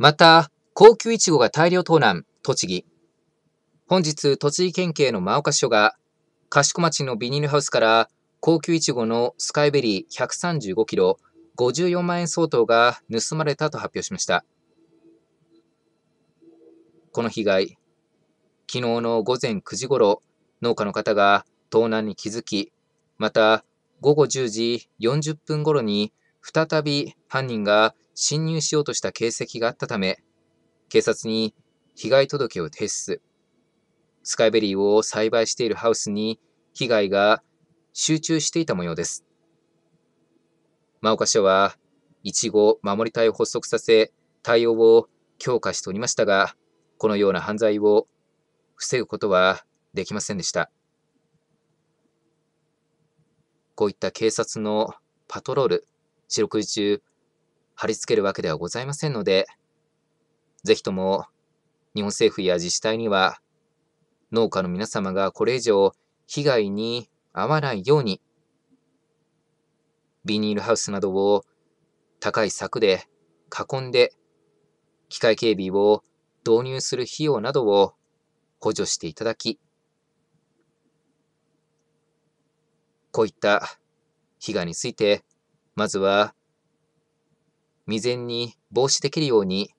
また、高級いちごが大量盗難、栃木。本日、栃木県警の真岡署が、賢町のビニールハウスから高級いちごのスカイベリー135キロ、54万円相当が盗まれたと発表しました。この被害、昨日の午前9時ごろ、農家の方が盗難に気づき、また午後10時40分ごろに再び犯人が侵入しようとした形跡があったため、警察に被害届を提出。スカイベリーを栽培しているハウスに被害が集中していた模様です。真岡署は、いちご守り隊を発足させ、対応を強化しておりましたが、このような犯罪を防ぐことはできませんでした。こういった警察のパトロール、四六時中貼り付けるわけではございませんので、ぜひとも日本政府や自治体には農家の皆様がこれ以上被害に遭わないようにビニールハウスなどを高い柵で囲んで機械警備を導入する費用などを補助していただきこういった被害についてまずは未然に防止できるように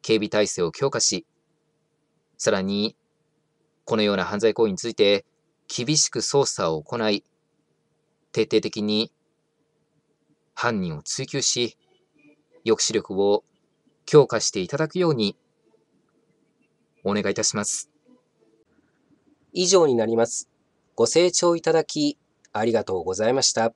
警備体制を強化し、さらに、このような犯罪行為について厳しく捜査を行い、徹底的に犯人を追及し、抑止力を強化していただくようにお願いいたします。以上になります。ご清聴いただきありがとうございました。